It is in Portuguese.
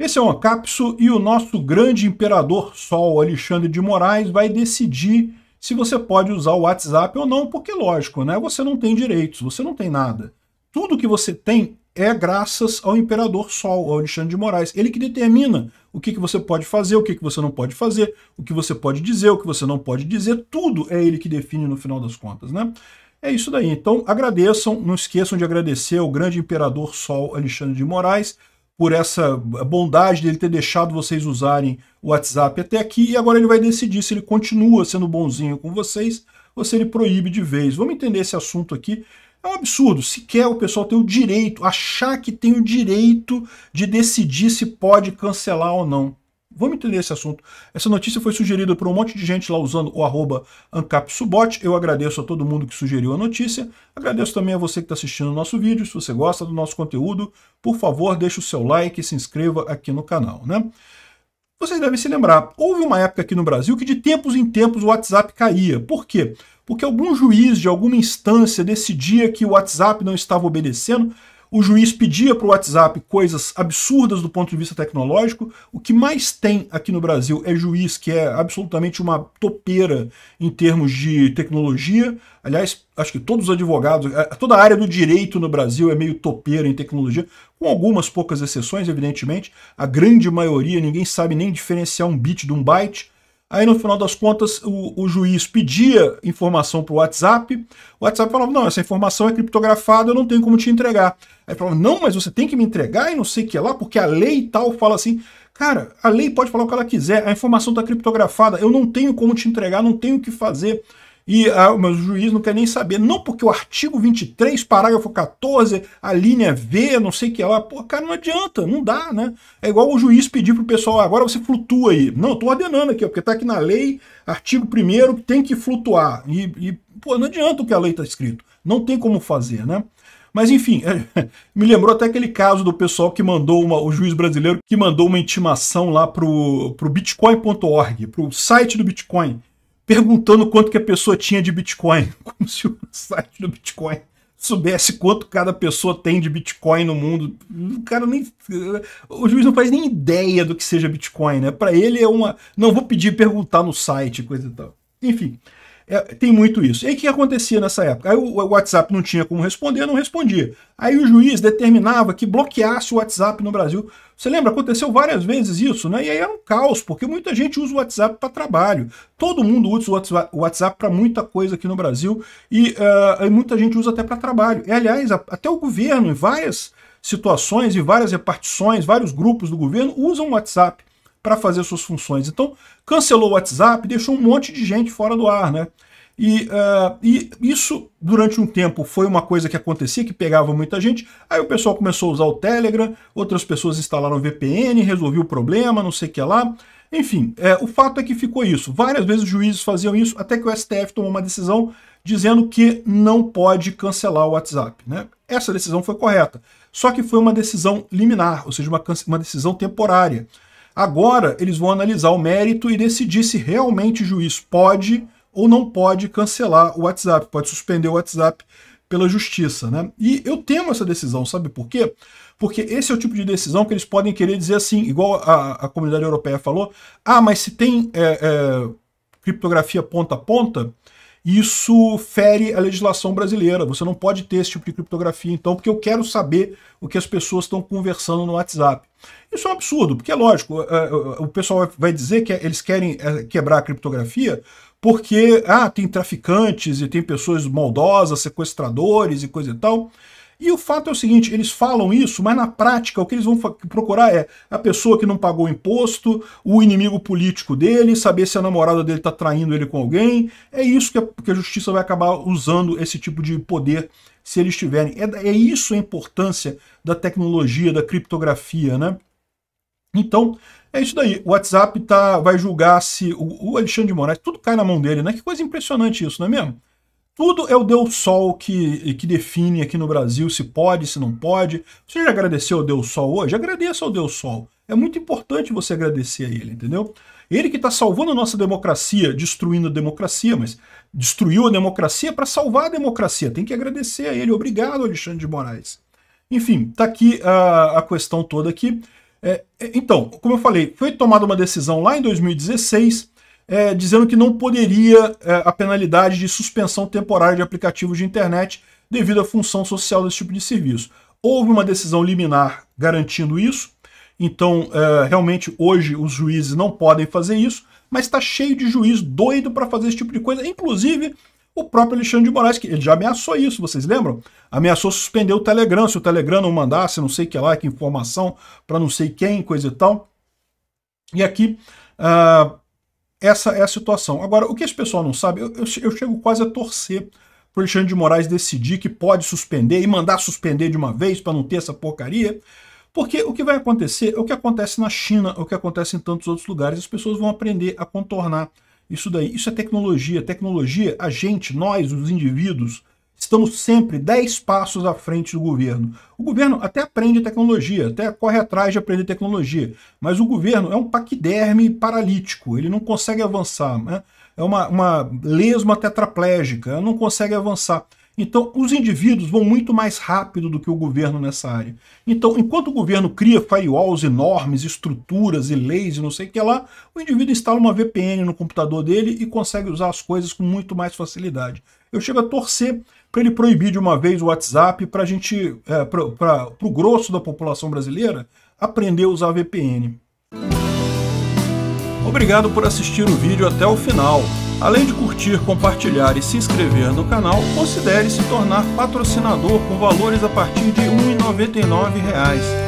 Esse é o Ancapso e o nosso grande imperador Sol, Alexandre de Moraes, vai decidir se você pode usar o WhatsApp ou não, porque lógico, né? Você não tem direitos, você não tem nada. Tudo que você tem é graças ao imperador Sol, ao Alexandre de Moraes. Ele que determina o que, que você pode fazer, o que, que você não pode fazer, o que você pode dizer, o que você não pode dizer, tudo é ele que define no final das contas, né? É isso daí. Então agradeçam, não esqueçam de agradecer ao grande imperador Sol Alexandre de Moraes por essa bondade dele ter deixado vocês usarem o WhatsApp até aqui, e agora ele vai decidir se ele continua sendo bonzinho com vocês ou se ele proíbe de vez. Vamos entender esse assunto aqui. É um absurdo. Sequer o pessoal tem o direito, achar que tem o direito de decidir se pode cancelar ou não. Vamos entender esse assunto. Essa notícia foi sugerida por um monte de gente lá usando o arroba AncapSubot. Eu agradeço a todo mundo que sugeriu a notícia. Agradeço também a você que está assistindo o nosso vídeo. Se você gosta do nosso conteúdo, por favor, deixe o seu like e se inscreva aqui no canal. Né? Vocês devem se lembrar, houve uma época aqui no Brasil que de tempos em tempos o WhatsApp caía. Por quê? Porque algum juiz de alguma instância decidia que o WhatsApp não estava obedecendo o juiz pedia para o WhatsApp coisas absurdas do ponto de vista tecnológico. O que mais tem aqui no Brasil é juiz que é absolutamente uma topeira em termos de tecnologia. Aliás, acho que todos os advogados, é, toda a área do direito no Brasil é meio topeira em tecnologia, com algumas poucas exceções, evidentemente. A grande maioria, ninguém sabe nem diferenciar um bit de um byte. Aí no final das contas, o, o juiz pedia informação para o WhatsApp. O WhatsApp falava: não, essa informação é criptografada, eu não tenho como te entregar. Aí falava: não, mas você tem que me entregar e não sei o que lá, porque a lei tal fala assim. Cara, a lei pode falar o que ela quiser, a informação está criptografada, eu não tenho como te entregar, não tenho o que fazer. E ah, mas o juiz não quer nem saber. Não, porque o artigo 23, parágrafo 14, a linha V, não sei o que lá. Pô, cara, não adianta, não dá, né? É igual o juiz pedir pro pessoal, agora você flutua aí. Não, eu tô ordenando aqui, porque tá aqui na lei, artigo 1 tem que flutuar. E, e, pô, não adianta o que a lei tá escrito. Não tem como fazer, né? Mas enfim, me lembrou até aquele caso do pessoal que mandou uma, o juiz brasileiro que mandou uma intimação lá pro, pro bitcoin.org, pro site do Bitcoin perguntando quanto que a pessoa tinha de Bitcoin, como se o site do Bitcoin soubesse quanto cada pessoa tem de Bitcoin no mundo. O cara nem. O juiz não faz nem ideia do que seja Bitcoin, né? Para ele é uma. Não vou pedir perguntar no site, coisa e tal. Enfim. É, tem muito isso. E aí o que acontecia nessa época? Aí o, o WhatsApp não tinha como responder, não respondia. Aí o juiz determinava que bloqueasse o WhatsApp no Brasil. Você lembra? Aconteceu várias vezes isso, né? E aí era é um caos, porque muita gente usa o WhatsApp para trabalho. Todo mundo usa o WhatsApp para muita coisa aqui no Brasil e, uh, e muita gente usa até para trabalho. E, aliás, a, até o governo, em várias situações e várias repartições, vários grupos do governo usam o WhatsApp para fazer suas funções. Então, cancelou o WhatsApp, deixou um monte de gente fora do ar, né? E, uh, e, isso, durante um tempo, foi uma coisa que acontecia, que pegava muita gente. Aí o pessoal começou a usar o Telegram, outras pessoas instalaram VPN, resolveu o problema, não sei o que lá. Enfim, é, o fato é que ficou isso. Várias vezes os juízes faziam isso, até que o STF tomou uma decisão dizendo que não pode cancelar o WhatsApp. Né? Essa decisão foi correta. Só que foi uma decisão liminar, ou seja, uma, uma decisão temporária. Agora eles vão analisar o mérito e decidir se realmente o juiz pode ou não pode cancelar o WhatsApp, pode suspender o WhatsApp pela justiça, né? E eu temo essa decisão, sabe por quê? Porque esse é o tipo de decisão que eles podem querer dizer assim, igual a, a comunidade europeia falou, ah, mas se tem é, é, criptografia ponta a ponta, isso fere a legislação brasileira. Você não pode ter esse tipo de criptografia, então, porque eu quero saber o que as pessoas estão conversando no WhatsApp. Isso é um absurdo, porque é lógico, é, é, o pessoal vai dizer que eles querem é, quebrar a criptografia porque ah, tem traficantes e tem pessoas maldosas, sequestradores e coisa e tal. E o fato é o seguinte, eles falam isso, mas na prática o que eles vão procurar é a pessoa que não pagou o imposto, o inimigo político dele, saber se a namorada dele está traindo ele com alguém. É isso que a, que a justiça vai acabar usando esse tipo de poder se eles tiverem. É, é isso a importância da tecnologia, da criptografia, né? Então, é isso daí. O WhatsApp tá, vai julgar se o, o Alexandre de Moraes, tudo cai na mão dele, né? Que coisa impressionante isso, não é mesmo? Tudo é o Deus Sol que, que define aqui no Brasil se pode, se não pode. Você já agradeceu ao Deus Sol hoje? Agradeça ao Deus Sol. É muito importante você agradecer a ele, entendeu? Ele que está salvando a nossa democracia, destruindo a democracia, mas destruiu a democracia para salvar a democracia. Tem que agradecer a ele. Obrigado, Alexandre de Moraes. Enfim, está aqui a, a questão toda aqui. É, é, então, como eu falei, foi tomada uma decisão lá em 2016 é, dizendo que não poderia é, a penalidade de suspensão temporária de aplicativos de internet devido à função social desse tipo de serviço. Houve uma decisão liminar garantindo isso, então é, realmente hoje os juízes não podem fazer isso, mas está cheio de juiz doido para fazer esse tipo de coisa, inclusive o próprio Alexandre de Moraes, que ele já ameaçou isso, vocês lembram? Ameaçou suspender o Telegram, se o Telegram não mandasse não sei que lá, que informação para não sei quem, coisa e tal. E aqui, uh, essa é a situação. Agora, o que esse pessoal não sabe, eu, eu, eu chego quase a torcer para Alexandre de Moraes decidir que pode suspender e mandar suspender de uma vez para não ter essa porcaria. Porque o que vai acontecer é o que acontece na China, é o que acontece em tantos outros lugares. As pessoas vão aprender a contornar isso daí. Isso é tecnologia. Tecnologia, a gente, nós, os indivíduos, Estamos sempre 10 passos à frente do governo. O governo até aprende tecnologia, até corre atrás de aprender tecnologia, mas o governo é um paquiderme paralítico, ele não consegue avançar. Né? É uma, uma lesma tetraplégica, não consegue avançar. Então, os indivíduos vão muito mais rápido do que o governo nessa área. Então, enquanto o governo cria firewalls enormes, estruturas e leis e não sei o que lá, o indivíduo instala uma VPN no computador dele e consegue usar as coisas com muito mais facilidade. Eu chego a torcer para ele proibir de uma vez o WhatsApp para a gente, é, para o grosso da população brasileira, aprender a usar a VPN. Obrigado por assistir o vídeo até o final. Além de curtir, compartilhar e se inscrever no canal, considere se tornar patrocinador com valores a partir de R$ 1,99